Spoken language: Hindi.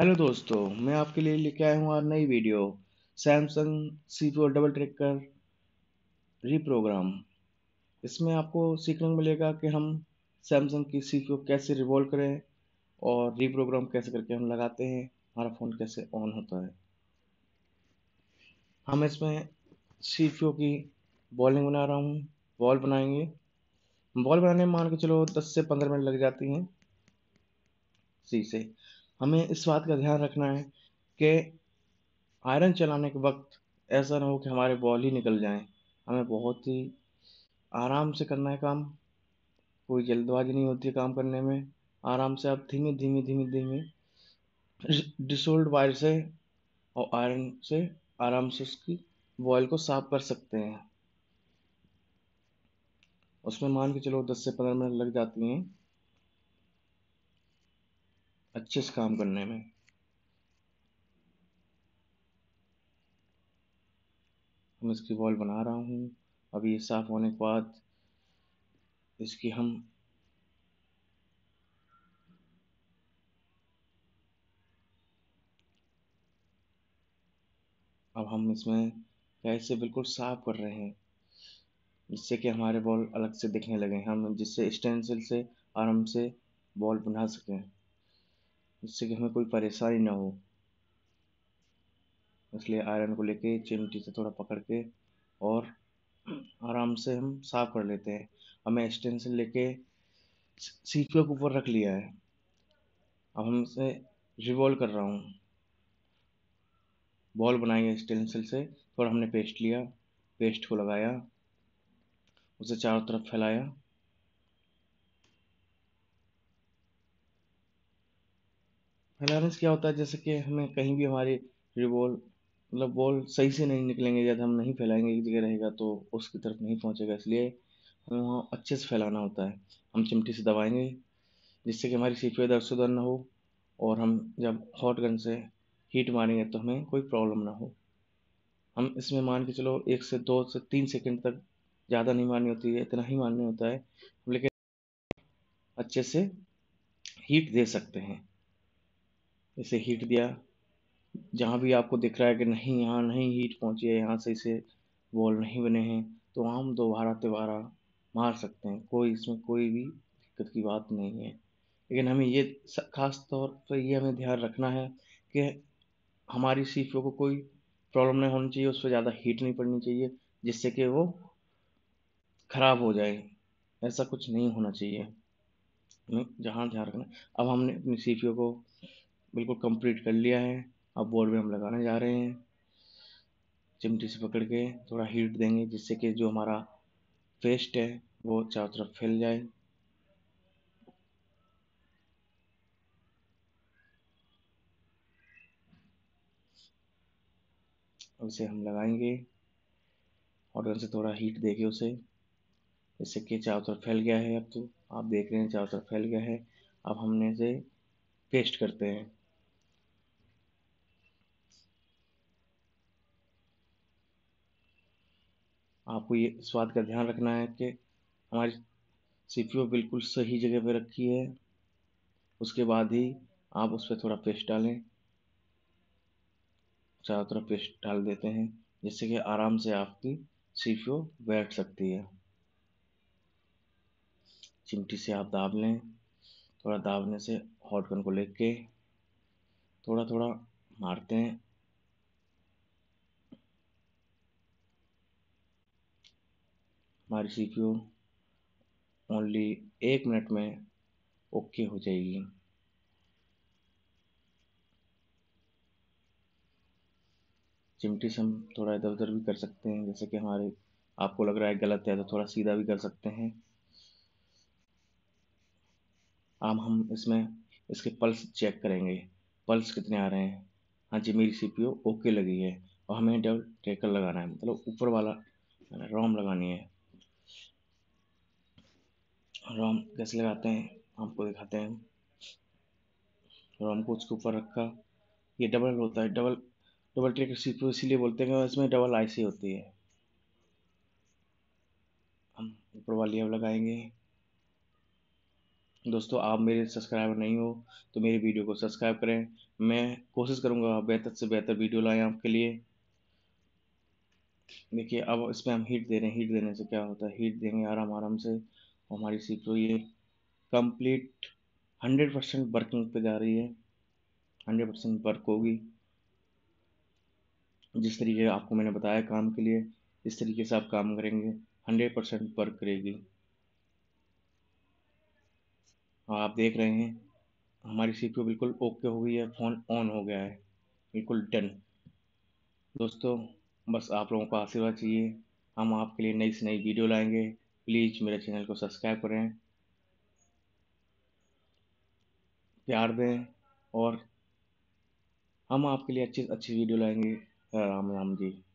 हेलो दोस्तों मैं आपके लिए लेके आया हूँ आज नई video Samsung C four double tracker reprogram इसमें आपको सीखने को मिलेगा कि हम सैमसंग की सी फोर कैसे रिवॉल्व करें और रीप्रोग्राम कैसे करके हम लगाते हैं हमारा फ़ोन कैसे ऑन होता है हम इसमें सी की बॉलिंग बना रहा हूँ बॉल बनाएंगे बॉल बनाने में मान के चलो दस से पंद्रह मिनट लग जाती हैं सी से हमें इस बात का ध्यान रखना है कि आयरन चलाने के वक्त ऐसा ना हो कि हमारे बॉल ही निकल जाएं हमें बहुत ही आराम से करना है काम कोई जल्दबाजी नहीं होती है काम करने में आराम से आप धीमे धीमे धीमे धीमे डिसोल्ड वायर से और आयरन से आराम से उसकी बॉयल को साफ कर सकते हैं उसमें मान के चलो दस से पंद्रह मिनट लग जाती हैं अच्छे से काम करने में हम इसकी बॉल बना रहा हूँ अभी ये साफ़ होने के बाद इसकी हम अब हम इसमें कैसे बिल्कुल साफ कर रहे हैं जिससे कि हमारे बॉल अलग से दिखने लगे हम जिससे स्टेंसिल से आराम से बॉल बना सकें जिससे कि हमें कोई परेशानी ना हो इसलिए आयरन को लेके चिमटी से थोड़ा पकड़ के और आराम से हम साफ कर लेते हैं हमें एक्सटेंशन लेके सीक्वे के ऊपर रख लिया है अब हम इसे रिवॉल्व कर रहा हूँ बॉल बनाएंगे स्टेंसिल से थोड़ा हमने पेस्ट लिया पेस्ट को लगाया उसे चारों तरफ फैलाया फाइनेंस क्या होता है जैसे कि हमें कहीं भी हमारे रिबॉल मतलब बॉल सही से नहीं निकलेंगे जब हम नहीं फैलाएंगे एक जगह रहेगा तो उसकी तरफ नहीं पहुंचेगा इसलिए हमें वहाँ अच्छे से फैलाना होता है हम चिमटी से दबाएंगे जिससे कि हमारी सीट दर दर्द से दर्द ना हो और हम जब हॉट गन से हीट मारेंगे तो हमें कोई प्रॉब्लम ना हो हम इसमें मान के चलो एक से दो से तीन सेकंड तक ज़्यादा नहीं मारनी होती है इतना ही मारनी होता है लेकिन अच्छे से हीट दे सकते हैं इसे हीट दिया जहाँ भी आपको दिख रहा है कि नहीं यहाँ नहीं हीट पहुँची है यहाँ से इसे वॉल नहीं बने हैं तो हम दोबारा तिबारा मार सकते हैं कोई इसमें कोई भी दिक्कत की बात नहीं है लेकिन हमें ये खास तौर पर ये हमें ध्यान रखना है कि हमारी सी को कोई प्रॉब्लम नहीं होनी चाहिए उस पर ज़्यादा हीट नहीं पड़नी चाहिए जिससे कि वो ख़राब हो जाए ऐसा कुछ नहीं होना चाहिए जहाँ ध्यान रखना अब हमने अपनी सी को बिल्कुल कंप्लीट कर लिया है अब बोर्ड में हम लगाने जा रहे हैं चिमटी से पकड़ के थोड़ा हीट देंगे जिससे कि जो हमारा पेस्ट है वो चारों तरफ फैल जाए उसे हम लगाएंगे और उनसे थोड़ा हीट देके उसे जैसे कि चारों तरफ फैल गया है अब तो आप देख रहे हैं चारों तरफ फैल गया है अब हमने इसे पेस्ट करते हैं आपको ये इस बात का ध्यान रखना है कि हमारी सीपीयू बिल्कुल सही जगह पर रखी है उसके बाद ही आप उस पर थोड़ा पेस्ट डालें चारों तरफ पेस्ट डाल देते हैं जिससे कि आराम से आपकी सीपीयू बैठ सकती है चिमटी से आप दाब लें थोड़ा दाबने से हॉट गन को लेके थोड़ा थोड़ा मारते हैं हमारी सी पी ओनली एक मिनट में ओके हो जाएगी चिमटी से हम थोड़ा इधर उधर भी कर सकते हैं जैसे कि हमारे आपको लग रहा है गलत है तो थोड़ा सीधा भी कर सकते हैं आम हम इसमें इसके पल्स चेक करेंगे पल्स कितने आ रहे हैं हाँ जी मेरी सी पी ओ ओके लगी है और हमें डबल ट्रेकर लगाना है मतलब ऊपर वाला रोम लगानी है रोम कैसे लगाते हैं आपको दिखाते हैं रोम को उसके ऊपर रखा ये डबल होता है डबल डबल ट्रेक सीपू इसीलिए बोलते हैं इसमें डबल आईसी होती है हम ऊपर वाली अब लगाएंगे दोस्तों आप मेरे सब्सक्राइबर नहीं हो तो मेरी वीडियो को सब्सक्राइब करें मैं कोशिश करूँगा बेहतर से बेहतर वीडियो लाएँ आपके लिए देखिए अब इसमें हम हीट दे रहे हैं हीट देने से क्या होता है हीट देंगे आराम आराम से हमारी सीपीयू ये कंप्लीट हंड्रेड परसेंट वर्किंग पे जा रही है हंड्रेड परसेंट वर्क होगी जिस तरीके आपको मैंने बताया काम के लिए इस तरीके से आप काम करेंगे हंड्रेड परसेंट वर्क करेगी और आप देख रहे हैं हमारी सीपीयू तो बिल्कुल ओके हो गई है फ़ोन ऑन हो गया है बिल्कुल डन दोस्तों बस आप लोगों का आशीर्वाद चाहिए हम आपके लिए नई से नई वीडियो लाएंगे प्लीज़ मेरे चैनल को सब्सक्राइब करें प्यार दें और हम आपके लिए अच्छी अच्छी वीडियो लाएंगे राम राम जी